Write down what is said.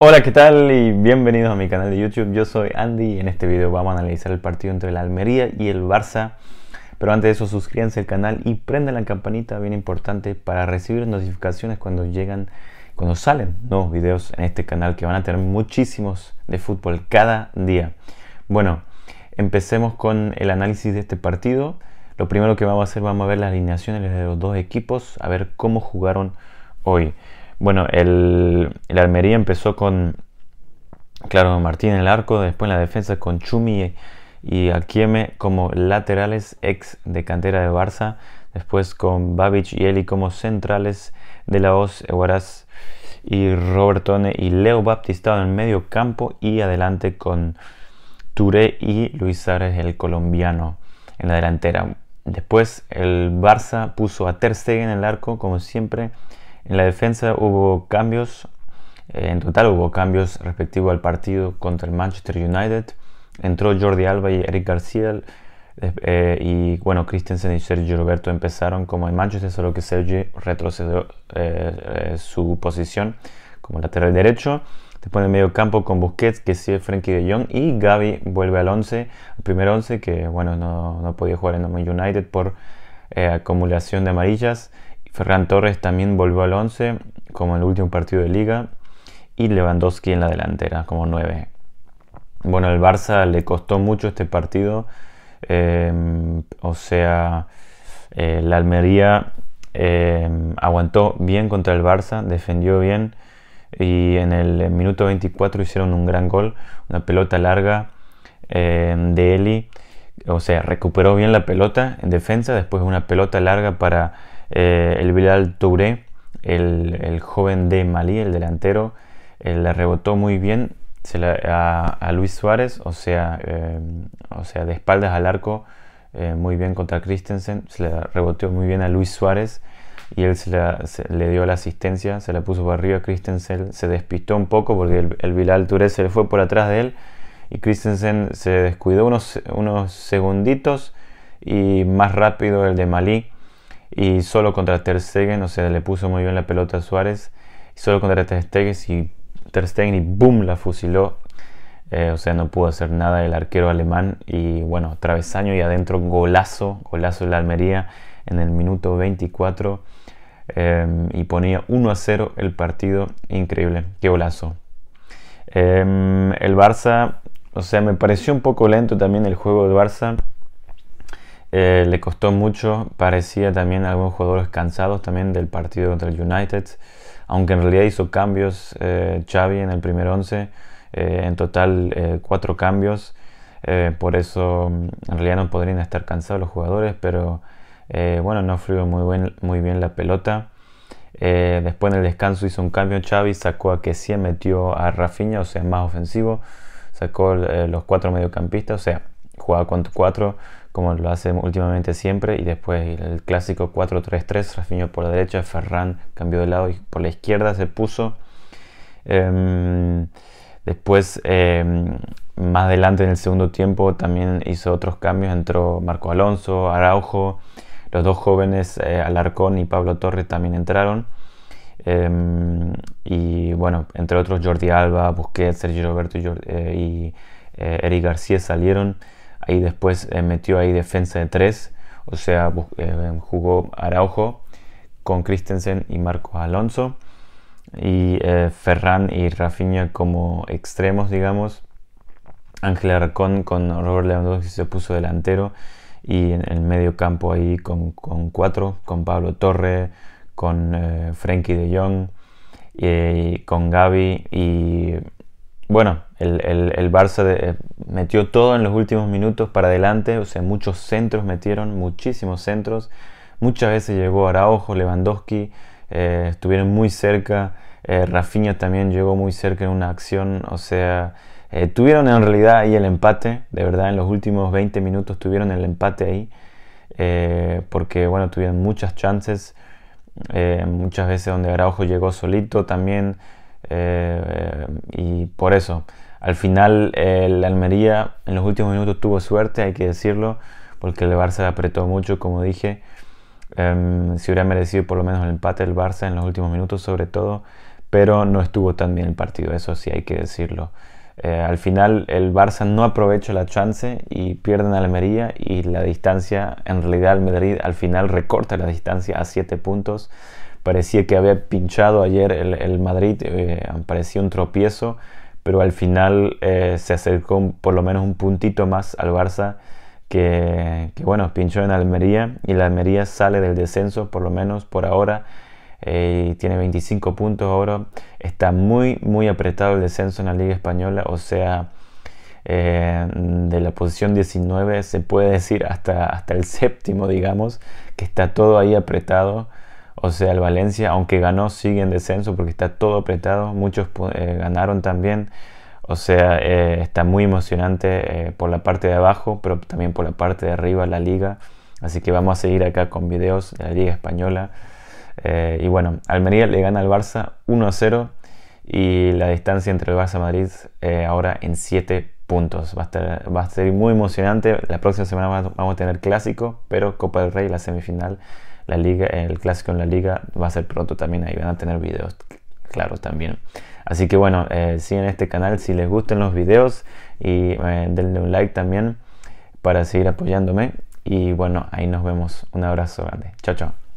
Hola, ¿qué tal? Y bienvenidos a mi canal de YouTube. Yo soy Andy y en este video vamos a analizar el partido entre la Almería y el Barça. Pero antes de eso, suscríbanse al canal y prendan la campanita, bien importante, para recibir notificaciones cuando llegan, cuando salen nuevos videos en este canal, que van a tener muchísimos de fútbol cada día. Bueno, empecemos con el análisis de este partido. Lo primero que vamos a hacer, vamos a ver las alineaciones de los dos equipos, a ver cómo jugaron hoy. Bueno, el, el Almería empezó con, claro, Martín en el arco, después en la defensa con Chumi y Akieme como laterales ex de cantera de Barça, después con Babich y Eli como centrales de la OZ, Eguaraz y Robertone y Leo Baptistado en medio campo y adelante con Touré y Luis Ares el colombiano en la delantera. Después el Barça puso a Ter Stegen en el arco como siempre en la defensa hubo cambios, eh, en total hubo cambios respectivo al partido contra el Manchester United. Entró Jordi Alba y Eric García. Eh, y bueno, Christensen y Sergio Roberto empezaron como en Manchester, solo que Sergio retrocedió eh, su posición como lateral derecho. Después en medio campo con Busquets, que sigue Frankie de Jong y Gaby vuelve al 11, al primer 11, que bueno, no, no podía jugar en el United por acumulación de amarillas. Ferran Torres también volvió al 11 como en el último partido de liga y Lewandowski en la delantera como 9. Bueno, al Barça le costó mucho este partido, eh, o sea, eh, la Almería eh, aguantó bien contra el Barça, defendió bien y en el minuto 24 hicieron un gran gol, una pelota larga de Eli, o sea, recuperó bien la pelota en defensa, después una pelota larga para eh, el Bilal Touré, el, joven de Malí, el delantero, eh, le rebotó muy bien a, Luis Suárez, o sea, eh, o sea, de espaldas al arco, muy bien contra Christensen, se le reboteó muy bien a Luis Suárez y él se, le dio la asistencia, se la puso para arriba a Christensen, se despistó un poco porque el, el Bilal Touré se le fue por atrás de él y Christensen se descuidó unos, unos segunditos y más rápido el de Malí y solo contra Ter Stegen, o sea, le puso muy bien la pelota a Suárez, solo contra Ter Stegen y Ter y boom la fusiló. Eh, o sea, no pudo hacer nada el arquero alemán y bueno, travesaño y adentro golazo, golazo de la Almería en el minuto 24 em, y ponía 1 a 0 el partido, increíble, qué golazo. Em, el Barça, o sea, me pareció un poco lento también el juego del Barça. Eh, le costó mucho, parecía también algunos jugadores cansados también del partido contra el United, aunque en realidad hizo cambios eh, Xavi en el primer 11, eh, en total cuatro cambios, por eso mm, en realidad no podrían estar cansados los jugadores, pero bueno, no fluyó muy, muy bien la pelota. después en el descanso hizo un cambio Xavi, sacó a Kessie, metió a Rafinha, o sea, más ofensivo, sacó los cuatro mediocampistas, o sea, jugaba con cuatro como lo hace últimamente siempre, y después el clásico 4-3-3, Rafiño por la derecha, Ferran cambió de lado y por la izquierda se puso. Em, después, em, más adelante en el segundo tiempo, también hizo otros cambios, entró Marco Alonso, Araujo, los dos jóvenes eh, Alarcón y Pablo Torres también entraron. Em, y bueno, entre otros Jordi Alba, Busquets, Sergio Roberto y, eh, y eh, Eric García salieron. Ahí después eh, metió ahí defensa de tres, o sea, eh, jugó Araujo con Christensen y Marcos Alonso. Y eh, Ferran y Rafinha como extremos, digamos. Ángel Arcón con Robert Lewandowski se puso delantero. Y en el medio campo ahí con, cuatro, con Pablo Torre, con Frankie de Jong, con Gaby y bueno, el, Barça eh, metió todo en los últimos minutos para adelante, o sea, muchos centros metieron, muchísimos centros. Muchas veces llegó Araujo, Lewandowski, eh, estuvieron muy cerca. Eh, Rafinha también llegó muy cerca en una acción, o sea, tuvieron en realidad ahí el empate, de verdad, en los últimos 20 minutos tuvieron el empate ahí, porque bueno, tuvieron muchas chances, muchas veces donde Araujo llegó solito también. Eh, eh, y por eso, al final el eh, Almería en los últimos minutos tuvo suerte, hay que decirlo, porque el Barça apretó mucho, como dije. Em, si hubiera merecido por lo menos el empate el Barça en los últimos minutos sobre todo, pero no estuvo tan bien el partido, eso sí hay que decirlo. al final el Barça no aprovecha la chance y pierden a Almería y la distancia, en realidad el Madrid al final recorta la distancia a 7 puntos parecía que había pinchado ayer el, Madrid, eh, parecía un tropiezo, pero al final eh, se acercó por lo menos un puntito más al Barça, que, bueno, pinchó en Almería y la Almería sale del descenso, por lo menos por ahora. Eh, y tiene 25 puntos ahora. Está muy, muy apretado el descenso en la Liga Española. O sea, de la posición 19 se puede decir hasta, hasta el séptimo, digamos, que está todo ahí apretado. O sea, el Valencia, aunque ganó, sigue en descenso porque está todo apretado. Muchos eh, ganaron también. O sea, eh, está muy emocionante eh, por la parte de abajo, pero también por la parte de arriba, la liga. Así que vamos a seguir acá con videos de la liga española. y bueno, Almería le gana al Barça 1-0 y la distancia entre el Barça y Madrid ahora en 7 puntos. Va a, va a ser muy emocionante. La próxima semana vamos a tener clásico, pero Copa del Rey, la semifinal la liga, el clásico en la liga va a ser pronto también, ahí van a tener videos, claro, también. Así que bueno, eh, sigan este canal si les gustan los videos y eh, denle un like también para seguir apoyándome. Y bueno, ahí nos vemos. Un abrazo grande. Chao, chao.